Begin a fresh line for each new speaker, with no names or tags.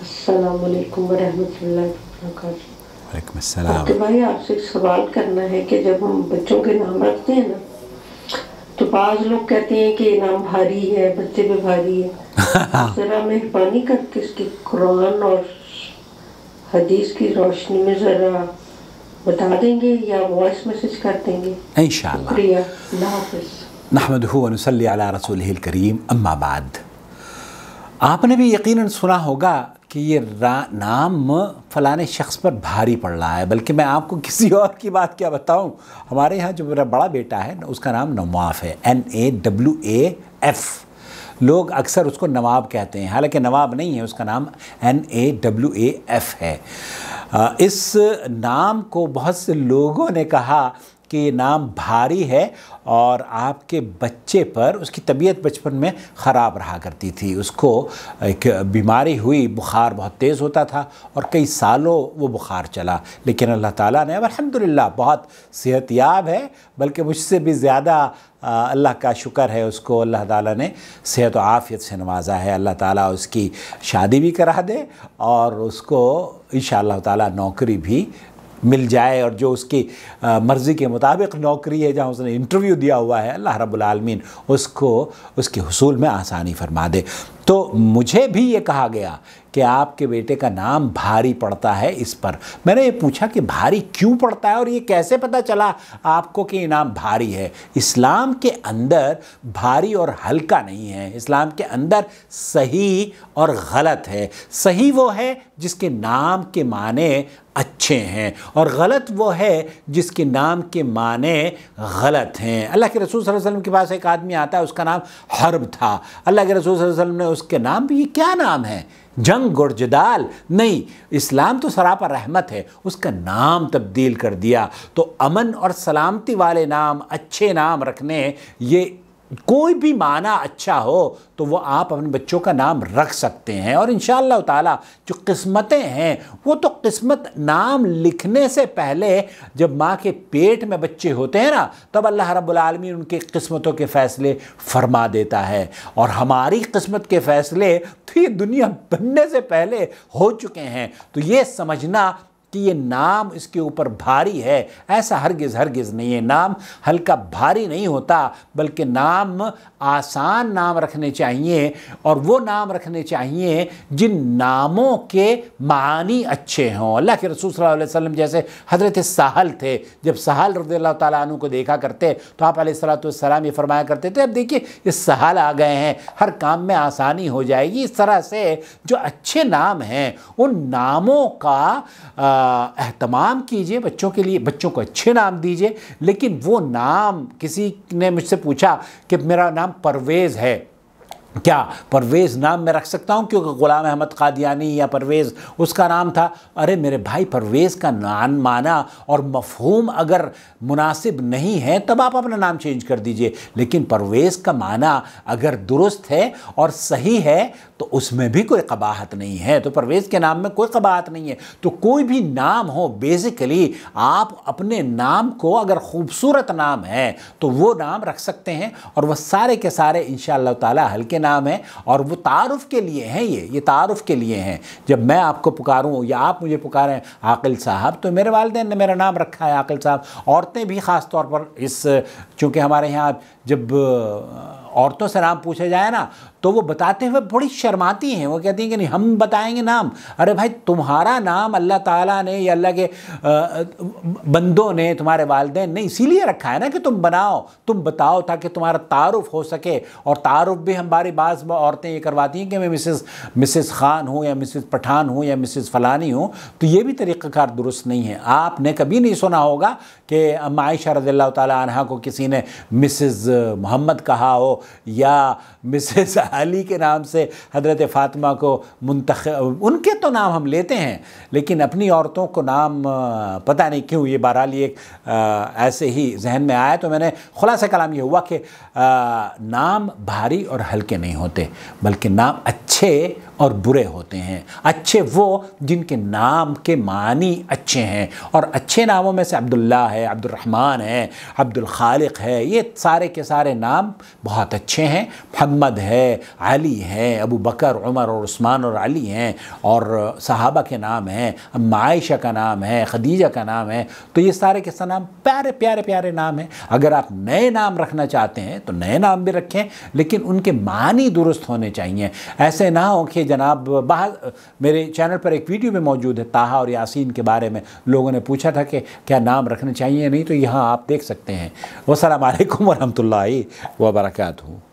तो भाई आपसे सवाल करना है कि जब हम बच्चों के नाम रखते हैं ना तो बाज लोग कहते हैं कि नाम भारी है बच्चे पे भारी है जरा मेहरबानी करके इसकी कुरान और हदीस की रोशनी में जरा बता देंगे या वॉइस मैसेज कर देंगे शुक्रिया नहमद रसूल करीम अम्मा आपने भी यकीनन सुना होगा कि ये नाम फलाने शख्स पर भारी पड़ रहा है बल्कि मैं आपको किसी और की बात क्या बताऊं हमारे यहाँ जो मेरा बड़ा बेटा है उसका नाम नवाफ है N A W A F लोग अक्सर उसको नवाब कहते हैं हालांकि नवाब नहीं है उसका नाम N A W A F है इस नाम को बहुत से लोगों ने कहा ये नाम भारी है और आपके बच्चे पर उसकी तबीयत बचपन में ख़राब रहा करती थी उसको एक बीमारी हुई बुखार बहुत तेज़ होता था और कई सालों वो बुखार चला लेकिन अल्लाह ताला ने अलहमदिल्ला बहुत सेहतियाब है बल्कि मुझसे भी ज़्यादा अल्लाह का शुक्र है उसको अल्लाह ताला ने सेहत व आफ़ियत से नवाजा है अल्लाह ताला उसकी शादी भी करा दे और उसको इन ताला नौकरी भी मिल जाए और जो उसकी मर्ज़ी के मुताबिक नौकरी है जहाँ उसने इंटरव्यू दिया हुआ है अल्लाह रब्बुल आलमीन उसको उसके हसूल में आसानी फरमा दे तो मुझे भी ये कहा गया कि आपके बेटे का नाम भारी पड़ता है इस पर मैंने ये पूछा कि भारी क्यों पड़ता है और ये कैसे पता चला आपको कि इनाम भारी है इस्लाम के अंदर भारी और हल्का नहीं है इस्लाम के अंदर सही और गलत है सही वो है जिसके नाम के माने अच्छे हैं और गलत वो है जिसके नाम के माने गलत हैं अल्लाह के रसूल वसल्लम के पास एक आदमी आता है उसका नाम हर्ब था अल्लाह के रसूल वसल्लम ने उस उसके नाम भी ये क्या नाम है जंग गुर्जदाल नहीं इस्लाम तो सरापा रहमत है उसका नाम तब्दील कर दिया तो अमन और सलामती वाले नाम अच्छे नाम रखने ये कोई भी माना अच्छा हो तो वो आप अपने बच्चों का नाम रख सकते हैं और इन ताला जो किस्मतें हैं वो तो किस्मत नाम लिखने से पहले जब माँ के पेट में बच्चे होते हैं ना तब अल्लाह रब्लमी उनके किस्मतों के फ़ैसले फरमा देता है और हमारी किस्मत के फ़ैसले तो ये दुनिया बनने से पहले हो चुके हैं तो ये समझना कि ये नाम इसके ऊपर भारी है ऐसा हरगिज़ हरगिज़ नहीं है नाम हल्का भारी नहीं होता बल्कि नाम आसान नाम रखने चाहिए और वो नाम रखने चाहिए जिन नामों के मानी अच्छे हों अल्लाह के रसूल सल्लल्लाहु अलैहि वसल्लम जैसे हज़रत साहल थे जब साहल रजील्ला तु को देखा करते तो आप सलाम ये फरमाया करते थे अब देखिए ये साहल आ गए हैं हर काम में आसानी हो जाएगी इस तरह से जो अच्छे नाम हैं उन नामों का आ, अहतमाम कीजिए बच्चों के लिए बच्चों को अच्छे नाम दीजिए लेकिन वो नाम किसी ने मुझसे पूछा कि मेरा नाम परवेज़ है क्या परवेज़ नाम मैं रख सकता हूँ क्योंकि ग़ुलाम अहमद कादियानी या परवेज़ उसका नाम था अरे मेरे भाई परवेज़ का नाम माना और मफहूम अगर मुनासिब नहीं है तब आप अपना नाम चेंज कर दीजिए लेकिन परवेज़ का माना अगर दुरुस्त है और सही है तो उसमें भी कोई कबाहत नहीं है तो परवेज़ के नाम में कोई कबाहत नहीं है तो कोई भी नाम हो बेसिकली आप अपने नाम को अगर खूबसूरत नाम है तो वो नाम रख सकते हैं और वह सारे के सारे इन ताला हल्के नाम है और वो तारफ़ के लिए हैं ये ये तारफ़ के लिए हैं जब मैं आपको पुकारूँ या आप मुझे पुकारें आकिल साहब तो मेरे वालदे ने मेरा नाम रखा है आकिल साहब औरतें भी ख़ास तौर पर इस चूँकि हमारे यहाँ जब औरतों से नाम पूछे जाए ना तो वो बताते हुए बड़ी शर्माती हैं वो कहती हैं कि नहीं हम बताएंगे नाम अरे भाई तुम्हारा नाम अल्लाह ताला ने या अल्लाह के बंदों ने तुम्हारे वालदे ने इसीलिए रखा है ना कि तुम बनाओ तुम बताओ ताकि तुम्हारा तारुफ हो सके और तारुफ भी हमारी बाज़ औरतें ये करवाती हैं कि मैं मिसेस मिसेस ख़ान हूँ या मिसेस पठान हूँ या मिसेस फ़लानी हूँ तो ये भी तरीक़ाकार दुरुस्त नहीं है आपने कभी नहीं सुना होगा कि अम्मा आयशा रज़ी अल्लाह को किसी ने मिसज़ मोहम्मद कहा हो या मिसेस अली के नाम से हजरत फ़ातिमा को मुंतख उनके तो नाम हम लेते हैं लेकिन अपनी औरतों को नाम पता नहीं क्यों ये बहरहाल ये ऐसे ही जहन में आया तो मैंने खुलासा कलाम ये हुआ कि नाम भारी और हल्के नहीं होते बल्कि नाम अच्छे और बुरे होते हैं अच्छे वो जिनके नाम के मानी अच्छे हैं और अच्छे नामों में से अब्दुल्ला है अब्दुलरहमान है अब्दुल खालिक है ये सारे के सारे नाम बहुत अच्छे हैं मोहम्मद है अली है अबू बकर उमर और उस्मान और अली हैं और सहाबा के नाम हैं मायशा का नाम है खदीजा का नाम है तो ये सारे के नाम प्यारे प्यारे प्यारे नाम हैं अगर आप नए नाम रखना चाहते हैं तो नए नाम भी रखें लेकिन उनके मानी दुरुस्त होने चाहिए ऐसे ना हो कि जनाब बाहर मेरे चैनल पर एक वीडियो में मौजूद है ताहा और यासीन के बारे में लोगों ने पूछा था कि क्या नाम रखने चाहिए नहीं तो यहाँ आप देख सकते हैं वसलम वरहमल हूँ